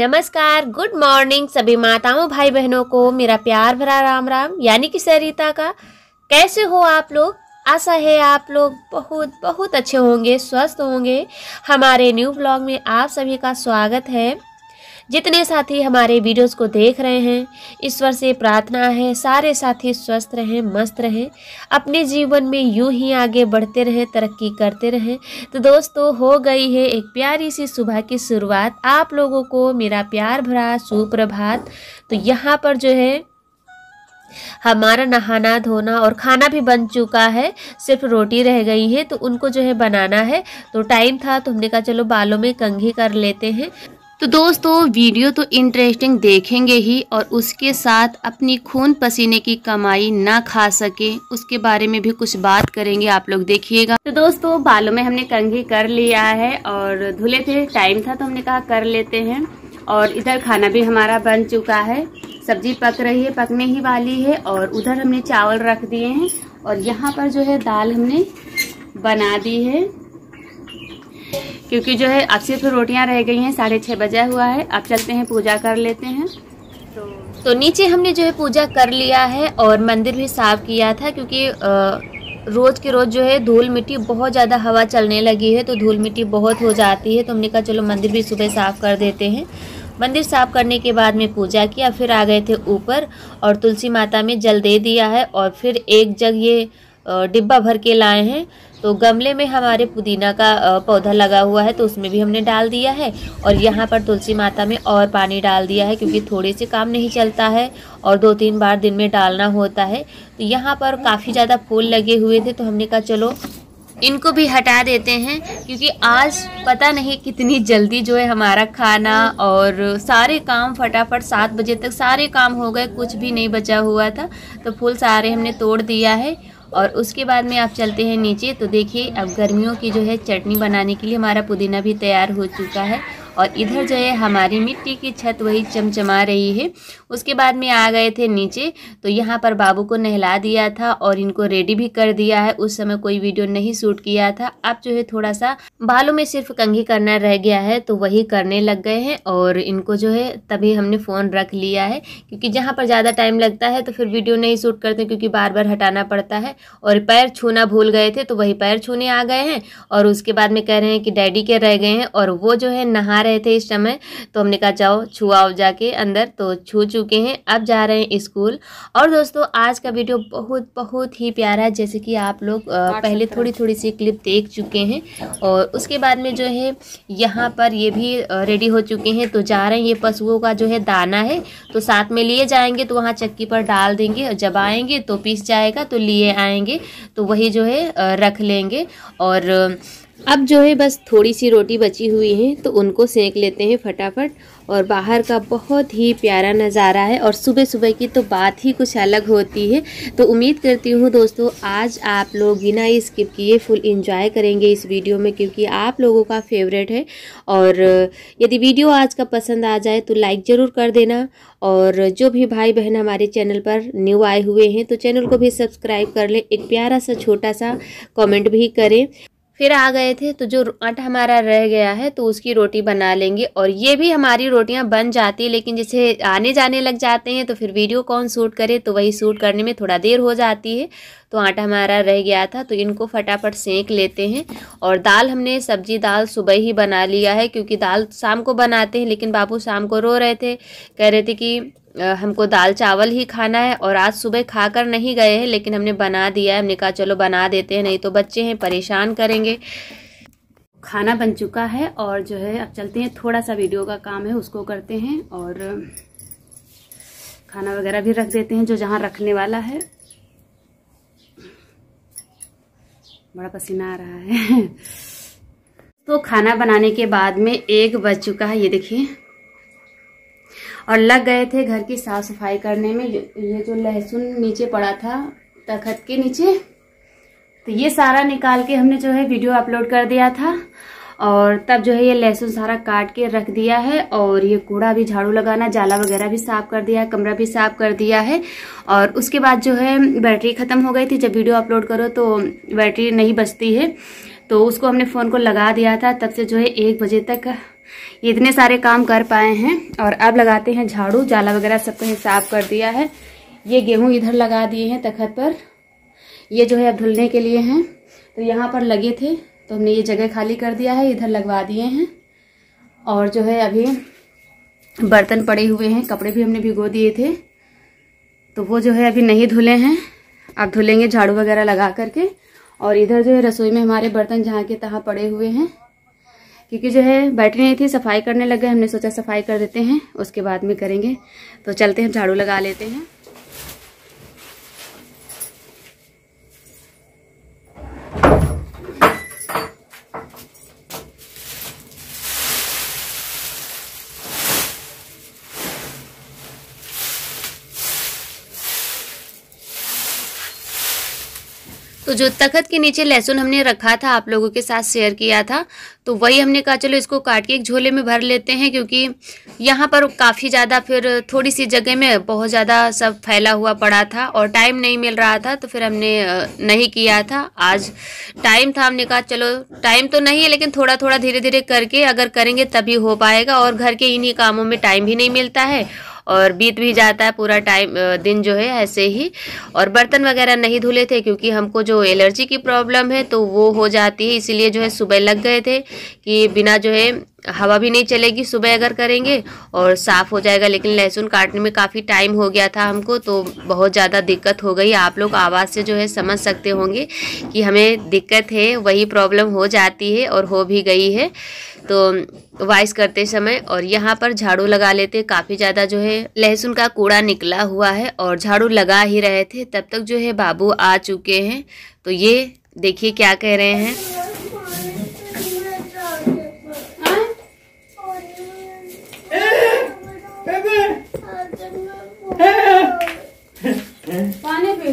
नमस्कार good morning सभी माताओं भाई बहनों को मेरा प्यार भरा राम राम यानी कि सरिता का कैसे हो आप लोग आशा है आप लोग बहुत बहुत अच्छे होंगे स्वस्थ होंगे हमारे न्यू ब्लॉग में आप सभी का स्वागत है जितने साथी हमारे वीडियोस को देख रहे हैं ईश्वर से प्रार्थना है सारे साथी स्वस्थ रहें मस्त रहें अपने जीवन में यूं ही आगे बढ़ते रहें तरक्की करते रहें तो दोस्तों हो गई है एक प्यारी सी सुबह की शुरुआत आप लोगों को मेरा प्यार भरा सुप्रभात तो यहाँ पर जो है हमारा नहाना धोना और खाना भी बन चुका है सिर्फ रोटी रह गई है तो उनको जो है बनाना है तो टाइम था तो हमने कहा चलो बालों में कंघी कर लेते हैं तो दोस्तों वीडियो तो इंटरेस्टिंग देखेंगे ही और उसके साथ अपनी खून पसीने की कमाई ना खा सके उसके बारे में भी कुछ बात करेंगे आप लोग देखिएगा तो दोस्तों बालों में हमने कंघी कर लिया है और धुले थे टाइम था तो हमने कहा कर लेते हैं और इधर खाना भी हमारा बन चुका है सब्जी पक रही है पकने ही वाली है और उधर हमने चावल रख दिए हैं और यहाँ पर जो है दाल हमने बना दी है क्योंकि जो है अब सिर्फ रोटियां रह गई हैं साढ़े छः बजा हुआ है अब चलते हैं पूजा कर लेते हैं तो, नीचे हमने जो है पूजा कर लिया है और मंदिर भी साफ किया था क्योंकि रोज़ के रोज़ जो है धूल मिट्टी बहुत ज़्यादा हवा चलने लगी है तो धूल मिट्टी बहुत हो जाती है तो हमने कहा चलो मंदिर भी सुबह साफ़ कर देते हैं मंदिर साफ करने के बाद में पूजा किया फिर आ गए थे ऊपर और तुलसी माता में जल दे दिया है और फिर एक जग ये डिब्बा भर के लाए हैं तो गमले में हमारे पुदीना का पौधा लगा हुआ है तो उसमें भी हमने डाल दिया है और यहाँ पर तुलसी माता में और पानी डाल दिया है क्योंकि थोड़े से काम नहीं चलता है और दो तीन बार दिन में डालना होता है तो यहाँ पर काफ़ी ज़्यादा फूल लगे हुए थे तो हमने कहा चलो इनको भी हटा देते हैं क्योंकि आज पता नहीं कितनी जल्दी जो है हमारा खाना और सारे काम फटाफट सात बजे तक सारे काम हो गए कुछ भी नहीं बचा हुआ था तो फूल सारे हमने तोड़ दिया है और उसके बाद में आप चलते हैं नीचे तो देखिए अब गर्मियों की जो है चटनी बनाने के लिए हमारा पुदीना भी तैयार हो चुका है और इधर जो है हमारी मिट्टी की छत वही चमचमा रही है उसके बाद में आ गए थे नीचे तो यहाँ पर बाबू को नहला दिया था और इनको रेडी भी कर दिया है उस समय कोई वीडियो नहीं शूट किया था अब जो है थोड़ा सा बालों में सिर्फ कंघी करना रह गया है तो वही करने लग गए हैं और इनको जो है तभी हमने फ़ोन रख लिया है क्योंकि जहाँ पर ज़्यादा टाइम लगता है तो फिर वीडियो नहीं शूट करते क्योंकि बार बार हटाना पड़ता है और पैर छूना भूल गए थे तो वही पैर छूने आ गए हैं और उसके बाद में कह रहे हैं कि डैडी के रह गए हैं और वो जो है नहा रहे थे इस समय तो हमने कहा जाओ छुआओ जाके अंदर तो छू चुके हैं अब जा रहे हैं स्कूल और दोस्तों आज का वीडियो बहुत बहुत ही प्यारा है जैसे कि आप लोग पहले थोड़ी थोड़ी सी क्लिप देख चुके हैं और उसके बाद में जो है यहाँ पर ये भी रेडी हो चुके हैं तो जा रहे हैं ये पशुओं का जो है दाना है तो साथ में लिए जाएंगे तो वहाँ चक्की पर डाल देंगे और जब आएंगे तो पीस जाएगा तो लिए आएंगे तो वही जो है रख लेंगे और अब जो है बस थोड़ी सी रोटी बची हुई है तो उनको सेंक लेते हैं फटाफट और बाहर का बहुत ही प्यारा नज़ारा है और सुबह सुबह की तो बात ही कुछ अलग होती है तो उम्मीद करती हूँ दोस्तों आज आप लोग बिना ही स्किप किए फुल इंजॉय करेंगे इस वीडियो में क्योंकि आप लोगों का फेवरेट है और यदि वीडियो आज का पसंद आ जाए तो लाइक ज़रूर कर देना और जो भी भाई बहन हमारे चैनल पर न्यू आए हुए हैं तो चैनल को भी सब्सक्राइब कर लें एक प्यारा सा छोटा सा कॉमेंट भी करें फिर आ गए थे तो जो आटा हमारा रह गया है तो उसकी रोटी बना लेंगे और ये भी हमारी रोटियां बन जाती है लेकिन जैसे आने जाने लग जाते हैं तो फिर वीडियो कौन सूट करे तो वही सूट करने में थोड़ा देर हो जाती है तो आटा हमारा रह गया था तो इनको फटाफट सेंक लेते हैं और दाल हमने सब्जी दाल सुबह ही बना लिया है क्योंकि दाल शाम को बनाते हैं लेकिन बाबू शाम को रो रहे थे कह रहे थे कि हमको दाल चावल ही खाना है और आज सुबह खा कर नहीं गए हैं लेकिन हमने बना दिया है हमने कहा चलो बना देते हैं नहीं तो बच्चे हैं परेशान करेंगे खाना बन चुका है और जो है अब चलते हैं थोड़ा सा वीडियो का काम है उसको करते हैं और खाना वगैरह भी रख देते हैं जो जहाँ रखने वाला है बड़ा पसीना आ रहा है तो खाना बनाने के बाद में एक बज चुका है ये देखिए और लग गए थे घर की साफ सफाई करने में ये जो लहसुन नीचे पड़ा था तखत के नीचे तो ये सारा निकाल के हमने जो है वीडियो अपलोड कर दिया था और तब जो है ये लहसुन सारा काट के रख दिया है और ये कूड़ा भी झाड़ू लगाना जाला वगैरह भी साफ कर दिया है कमरा भी साफ कर दिया है और उसके बाद जो है बैटरी ख़त्म हो गई थी जब वीडियो अपलोड करो तो बैटरी नहीं बचती है तो उसको हमने फ़ोन को लगा दिया था तब से जो है एक बजे तक ये इतने सारे काम कर पाए हैं और अब लगाते हैं झाड़ू जाला वगैरह सब कहीं साफ कर दिया है ये गेहूं इधर लगा दिए हैं तखत पर ये जो है अब धुलने के लिए हैं तो यहाँ पर लगे थे तो हमने ये जगह खाली कर दिया है इधर लगवा दिए हैं और जो है अभी बर्तन पड़े हुए हैं कपड़े भी हमने भिगो दिए थे तो वो जो है अभी नहीं धुले हैं अब धुलेंगे झाड़ू वगैरह लगा करके और इधर जो है रसोई में हमारे बर्तन जहाँ के तहाँ पड़े हुए हैं क्योंकि जो है बैठी नहीं थी सफाई करने लग गए हमने सोचा सफाई कर देते हैं उसके बाद में करेंगे तो चलते हैं झाड़ू लगा लेते हैं तो जो तखत के नीचे लहसुन हमने रखा था आप लोगों के साथ शेयर किया था तो वही हमने कहा चलो इसको काट के एक झोले में भर लेते हैं क्योंकि यहाँ पर काफ़ी ज़्यादा फिर थोड़ी सी जगह में बहुत ज़्यादा सब फैला हुआ पड़ा था और टाइम नहीं मिल रहा था तो फिर हमने नहीं किया था आज टाइम था हमने कहा चलो टाइम तो नहीं है लेकिन थोड़ा थोड़ा धीरे धीरे करके अगर करेंगे तभी हो पाएगा और घर के इन्हीं कामों में टाइम भी नहीं मिलता है और बीत भी जाता है पूरा टाइम दिन जो है ऐसे ही और बर्तन वगैरह नहीं धुले थे क्योंकि हमको जो एलर्जी की प्रॉब्लम है तो वो हो जाती है इसीलिए जो है सुबह लग गए थे कि बिना जो है हवा भी नहीं चलेगी सुबह अगर करेंगे और साफ़ हो जाएगा लेकिन लहसुन काटने में काफ़ी टाइम हो गया था हमको तो बहुत ज़्यादा दिक्कत हो गई आप लोग आवाज़ से जो है समझ सकते होंगे कि हमें दिक्कत है वही प्रॉब्लम हो जाती है और हो भी गई है तो वाइस करते समय और यहाँ पर झाड़ू लगा लेते काफ़ी ज़्यादा जो है लहसुन का कूड़ा निकला हुआ है और झाड़ू लगा ही रहे थे तब तक जो है बाबू आ चुके हैं तो ये देखिए क्या कह रहे हैं पानी पी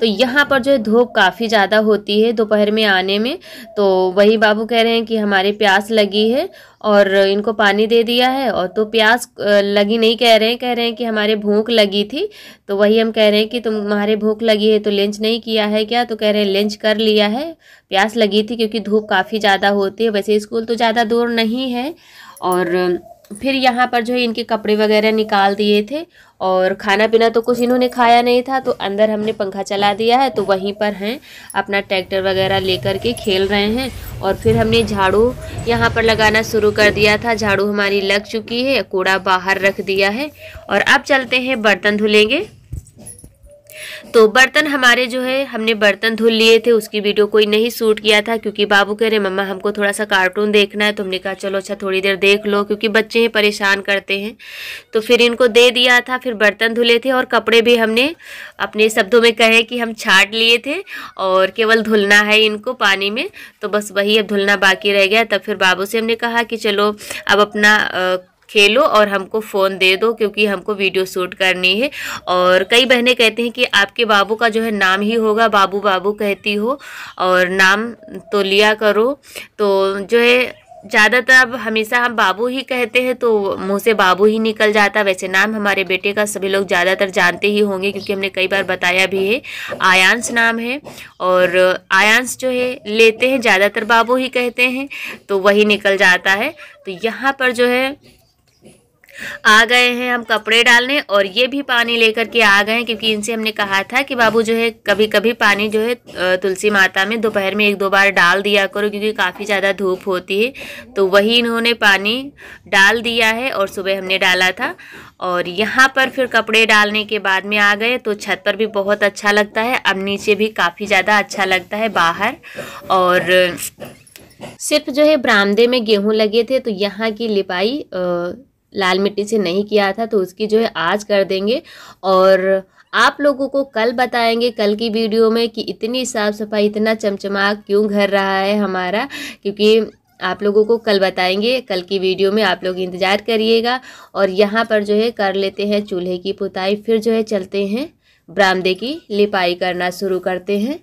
तो यहाँ पर जो है धूप काफ़ी ज़्यादा होती है दोपहर में आने में तो वही बाबू कह रहे हैं कि हमारे प्यास लगी है और इनको पानी दे दिया है और तो प्यास लगी नहीं कह रहे हैं कह रहे हैं कि हमारे भूख लगी थी तो वही हम कह रहे हैं कि तुम्हारे भूख लगी है तो लंच नहीं किया है क्या तो कह रहे हैं लंच कर लिया है प्यास लगी थी क्योंकि धूप काफ़ी ज़्यादा होती है वैसे स्कूल तो ज़्यादा दूर नहीं है और फिर यहाँ पर जो है इनके कपड़े वगैरह निकाल दिए थे और खाना पीना तो कुछ इन्होंने खाया नहीं था तो अंदर हमने पंखा चला दिया है तो वहीं पर हैं अपना ट्रैक्टर वगैरह लेकर के खेल रहे हैं और फिर हमने झाड़ू यहाँ पर लगाना शुरू कर दिया था झाड़ू हमारी लग चुकी है कूड़ा बाहर रख दिया है और अब चलते हैं बर्तन धुलेंगे तो बर्तन हमारे जो है हमने बर्तन धुल लिए थे उसकी वीडियो कोई नहीं शूट किया था क्योंकि बाबू कह रहे मम्मा हमको थोड़ा सा कार्टून देखना है तो हमने कहा चलो अच्छा थोड़ी देर देख लो क्योंकि बच्चे ही परेशान करते हैं तो फिर इनको दे दिया था फिर बर्तन धुले थे और कपड़े भी हमने अपने शब्दों में कहे कि हम छाट लिए थे और केवल धुलना है इनको पानी में तो बस वही अब धुलना बाकी रह गया तब फिर बाबू से हमने कहा कि चलो अब अपना खेलो और हमको फ़ोन दे दो क्योंकि हमको वीडियो शूट करनी है और कई बहनें कहते हैं कि आपके बाबू का जो है नाम ही होगा बाबू बाबू कहती हो और नाम तो लिया करो तो जो है ज़्यादातर अब हमेशा हम बाबू ही कहते हैं तो मुँह से बाबू ही निकल जाता वैसे नाम हमारे बेटे का सभी लोग ज़्यादातर जानते ही होंगे क्योंकि हमने कई बार बताया भी है आयांश नाम है और आयांश जो है लेते हैं ज़्यादातर बाबू ही कहते हैं तो वही निकल जाता है तो यहाँ पर जो है आ गए हैं हम कपड़े डालने और ये भी पानी लेकर के आ गए हैं क्योंकि इनसे हमने कहा था कि बाबू जो है कभी कभी पानी जो है तुलसी माता में दोपहर में एक दो बार डाल दिया करो क्योंकि काफ़ी ज़्यादा धूप होती है तो वही इन्होंने पानी डाल दिया है और सुबह हमने डाला था और यहाँ पर फिर कपड़े डालने के बाद में आ गए तो छत पर भी बहुत अच्छा लगता है अब नीचे भी काफ़ी ज़्यादा अच्छा लगता है बाहर और सिर्फ जो है बरामदे में गेहूँ लगे थे तो यहाँ की लिपाई लाल मिट्टी से नहीं किया था तो उसकी जो है आज कर देंगे और आप लोगों को कल बताएंगे कल की वीडियो में कि इतनी साफ़ सफाई इतना चमचमा क्यों घर रहा है हमारा क्योंकि आप लोगों को कल बताएंगे कल की वीडियो में आप लोग इंतज़ार करिएगा और यहाँ पर जो है कर लेते हैं चूल्हे की पुताई फिर जो है चलते हैं बरामदे की लिपाई करना शुरू करते हैं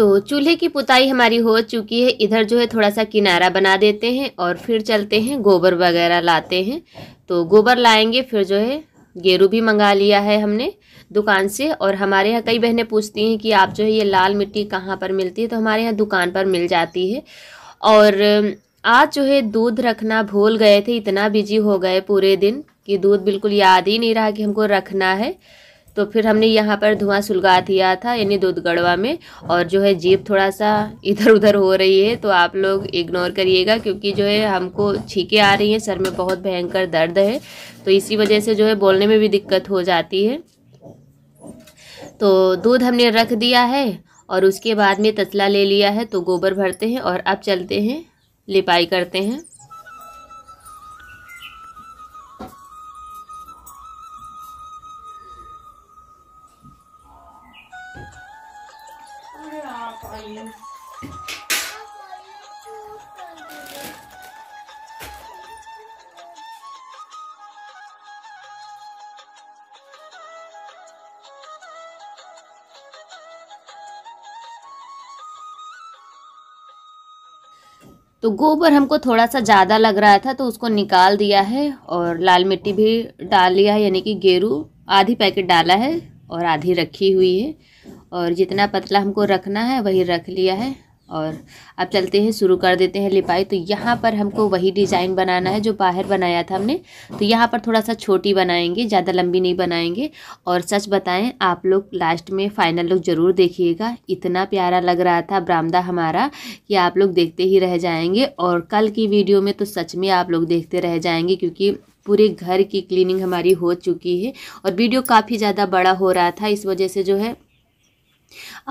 तो चूल्हे की पुताई हमारी हो चुकी है इधर जो है थोड़ा सा किनारा बना देते हैं और फिर चलते हैं गोबर वगैरह लाते हैं तो गोबर लाएंगे फिर जो है गेरू भी मंगा लिया है हमने दुकान से और हमारे यहाँ कई बहनें पूछती हैं कि आप जो है ये लाल मिट्टी कहाँ पर मिलती है तो हमारे यहाँ दुकान पर मिल जाती है और आज जो है दूध रखना भूल गए थे इतना बिजी हो गए पूरे दिन कि दूध बिल्कुल याद ही नहीं रहा कि हमको रखना है तो फिर हमने यहाँ पर धुआं सुलगा दिया था यानी दूधगढ़वा में और जो है जीप थोड़ा सा इधर उधर हो रही है तो आप लोग इग्नोर करिएगा क्योंकि जो है हमको छीके आ रही हैं सर में बहुत भयंकर दर्द है तो इसी वजह से जो है बोलने में भी दिक्कत हो जाती है तो दूध हमने रख दिया है और उसके बाद में तसला ले लिया है तो गोबर भरते हैं और अब चलते हैं लिपाई करते हैं तो गोबर हमको थोड़ा सा ज़्यादा लग रहा था तो उसको निकाल दिया है और लाल मिट्टी भी डाल लिया है यानी कि गेरू आधी पैकेट डाला है और आधी रखी हुई है और जितना पतला हमको रखना है वही रख लिया है और अब चलते हैं शुरू कर देते हैं लिपाई तो यहाँ पर हमको वही डिज़ाइन बनाना है जो बाहर बनाया था हमने तो यहाँ पर थोड़ा सा छोटी बनाएंगे ज़्यादा लंबी नहीं बनाएंगे और सच बताएं आप लोग लास्ट में फ़ाइनल लुक ज़रूर देखिएगा इतना प्यारा लग रहा था बरामदा हमारा कि आप लोग देखते ही रह जाएंगे और कल की वीडियो में तो सच में आप लोग देखते रह जाएंगे क्योंकि पूरे घर की क्लीनिंग हमारी हो चुकी है और वीडियो काफ़ी ज़्यादा बड़ा हो रहा था इस वजह से जो है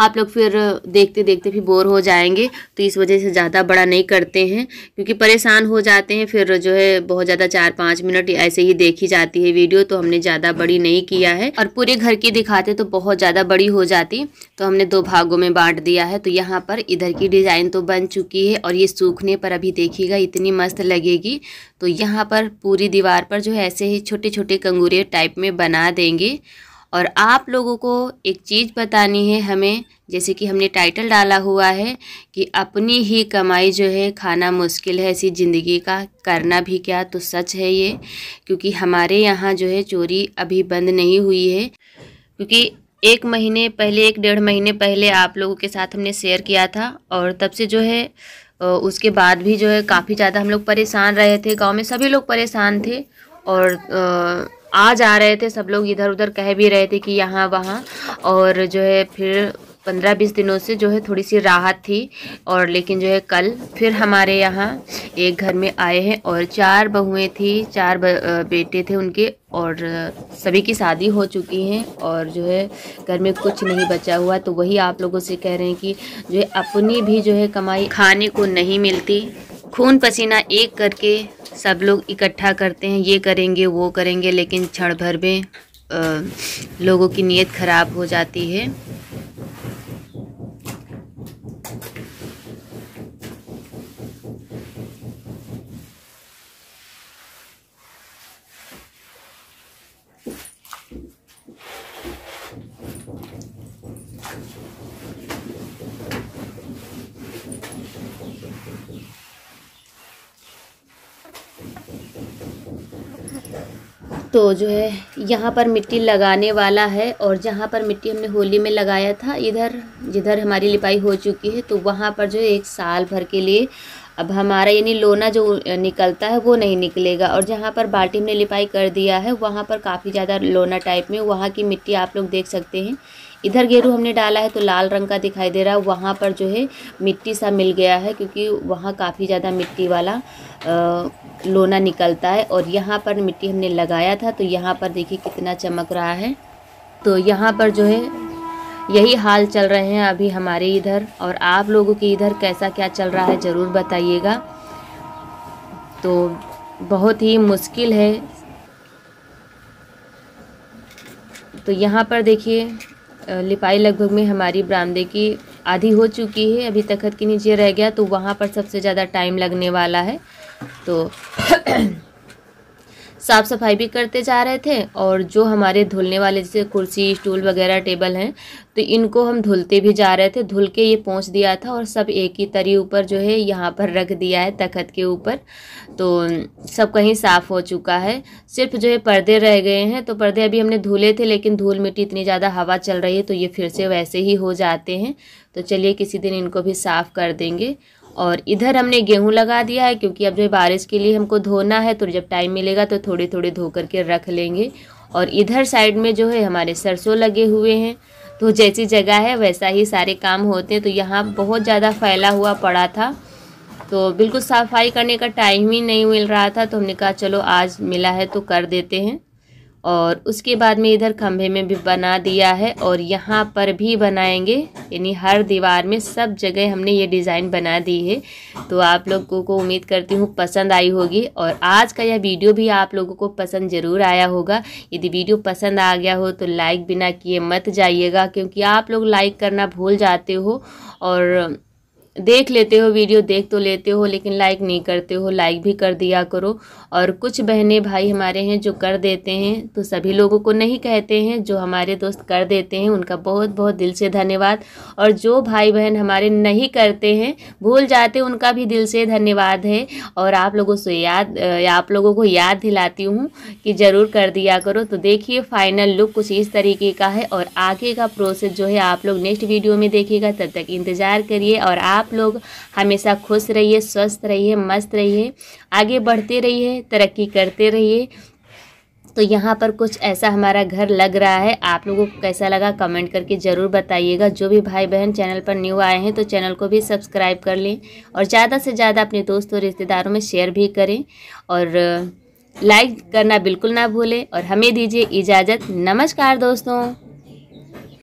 आप लोग फिर देखते देखते भी बोर हो जाएंगे तो इस वजह से ज़्यादा बड़ा नहीं करते हैं क्योंकि परेशान हो जाते हैं फिर जो है बहुत ज़्यादा चार पाँच मिनट ऐसे ही देखी जाती है वीडियो तो हमने ज़्यादा बड़ी नहीं किया है और पूरे घर की दिखाते तो बहुत ज़्यादा बड़ी हो जाती तो हमने दो भागों में बाँट दिया है तो यहाँ पर इधर की डिज़ाइन तो बन चुकी है और ये सूखने पर अभी देखिएगा इतनी मस्त लगेगी तो यहाँ पर पूरी दीवार पर जो है ऐसे ही छोटे छोटे कंगूरे टाइप में बना देंगे और आप लोगों को एक चीज़ बतानी है हमें जैसे कि हमने टाइटल डाला हुआ है कि अपनी ही कमाई जो है खाना मुश्किल है ऐसी ज़िंदगी का करना भी क्या तो सच है ये क्योंकि हमारे यहाँ जो है चोरी अभी बंद नहीं हुई है क्योंकि एक महीने पहले एक डेढ़ महीने पहले आप लोगों के साथ हमने शेयर किया था और तब से जो है उसके बाद भी जो है काफ़ी ज़्यादा हम लोग परेशान रहे थे गांव में सभी लोग परेशान थे और आ जा रहे थे सब लोग इधर उधर कह भी रहे थे कि यहाँ वहाँ और जो है फिर पंद्रह बीस दिनों से जो है थोड़ी सी राहत थी और लेकिन जो है कल फिर हमारे यहाँ एक घर में आए हैं और चार बहुएँ थी चार बेटे थे उनके और सभी की शादी हो चुकी हैं और जो है घर में कुछ नहीं बचा हुआ तो वही आप लोगों से कह रहे हैं कि जो है अपनी भी जो है कमाई खाने को नहीं मिलती खून पसीना एक करके सब लोग इकट्ठा करते हैं ये करेंगे वो करेंगे लेकिन क्षण भर में लोगों की नीयत ख़राब हो जाती है तो जो है यहाँ पर मिट्टी लगाने वाला है और जहाँ पर मिट्टी हमने होली में लगाया था इधर जिधर हमारी लिपाई हो चुकी है तो वहाँ पर जो है एक साल भर के लिए अब हमारा यानी लोना जो निकलता है वो नहीं निकलेगा और जहाँ पर बाल्टी हमने लिपाई कर दिया है वहाँ पर काफ़ी ज़्यादा लोना टाइप में वहाँ की मिट्टी आप लोग देख सकते हैं इधर गेरू हमने डाला है तो लाल रंग का दिखाई दे रहा है वहाँ पर जो है मिट्टी सा मिल गया है क्योंकि वहाँ काफ़ी ज़्यादा मिट्टी वाला आ, लोना निकलता है और यहाँ पर मिट्टी हमने लगाया था तो यहाँ पर देखिए कितना चमक रहा है तो यहाँ पर जो है यही हाल चल रहे हैं अभी हमारे इधर और आप लोगों के इधर कैसा क्या चल रहा है ज़रूर बताइएगा तो बहुत ही मुश्किल है तो यहाँ पर देखिए लिपाई लगभग में हमारी बरामदे की आधी हो चुकी है अभी तखत के नीचे रह गया तो वहाँ पर सबसे ज़्यादा टाइम लगने वाला है तो साफ़ सफाई भी करते जा रहे थे और जो हमारे धुलने वाले जैसे कुर्सी स्टूल वगैरह टेबल हैं तो इनको हम धुलते भी जा रहे थे धुल के ये पहुँच दिया था और सब एक ही तरी ऊपर जो है यहाँ पर रख दिया है तखत के ऊपर तो सब कहीं साफ़ हो चुका है सिर्फ जो है पर्दे रह गए हैं तो पर्दे अभी हमने धुले थे लेकिन धूल मिट्टी इतनी ज़्यादा हवा चल रही है तो ये फिर से वैसे ही हो जाते हैं तो चलिए किसी दिन इनको भी साफ़ कर देंगे और इधर हमने गेहूँ लगा दिया है क्योंकि अब जो है बारिश के लिए हमको धोना है तो जब टाइम मिलेगा तो थोड़े थोड़े धो करके रख लेंगे और इधर साइड में जो है हमारे सरसों लगे हुए हैं तो जैसी जगह है वैसा ही सारे काम होते हैं तो यहाँ बहुत ज़्यादा फैला हुआ पड़ा था तो बिल्कुल सफाई करने का टाइम ही नहीं मिल रहा था तो हमने कहा चलो आज मिला है तो कर देते हैं और उसके बाद में इधर खंभे में भी बना दिया है और यहाँ पर भी बनाएंगे यानी हर दीवार में सब जगह हमने ये डिज़ाइन बना दी है तो आप लोगों को उम्मीद करती हूँ पसंद आई होगी और आज का यह वीडियो भी आप लोगों को पसंद ज़रूर आया होगा यदि वीडियो पसंद आ गया हो तो लाइक बिना किए मत जाइएगा क्योंकि आप लोग लाइक करना भूल जाते हो और देख लेते हो वीडियो देख तो लेते हो लेकिन लाइक नहीं करते हो लाइक भी कर दिया करो और कुछ बहनें भाई हमारे हैं जो कर देते हैं तो सभी लोगों को नहीं कहते हैं जो हमारे दोस्त कर देते हैं उनका बहुत बहुत दिल से धन्यवाद और जो भाई बहन हमारे नहीं करते हैं भूल जाते उनका भी दिल से धन्यवाद है और आप लोगों से याद आप लोगों को याद दिलाती हूँ कि ज़रूर कर दिया करो तो देखिए फाइनल लुक कुछ इस तरीके का है और आगे का प्रोसेस जो है आप लोग नेक्स्ट वीडियो में देखिएगा तब तक इंतज़ार करिए और आप आप लोग हमेशा खुश रहिए स्वस्थ रहिए मस्त रहिए आगे बढ़ते रहिए तरक्की करते रहिए तो यहाँ पर कुछ ऐसा हमारा घर लग रहा है आप लोगों को कैसा लगा कमेंट करके ज़रूर बताइएगा जो भी भाई बहन चैनल पर न्यू आए हैं तो चैनल को भी सब्सक्राइब कर लें और ज़्यादा से ज़्यादा अपने दोस्तों और रिश्तेदारों में शेयर भी करें और लाइक करना बिल्कुल ना भूलें और हमें दीजिए इजाज़त नमस्कार दोस्तों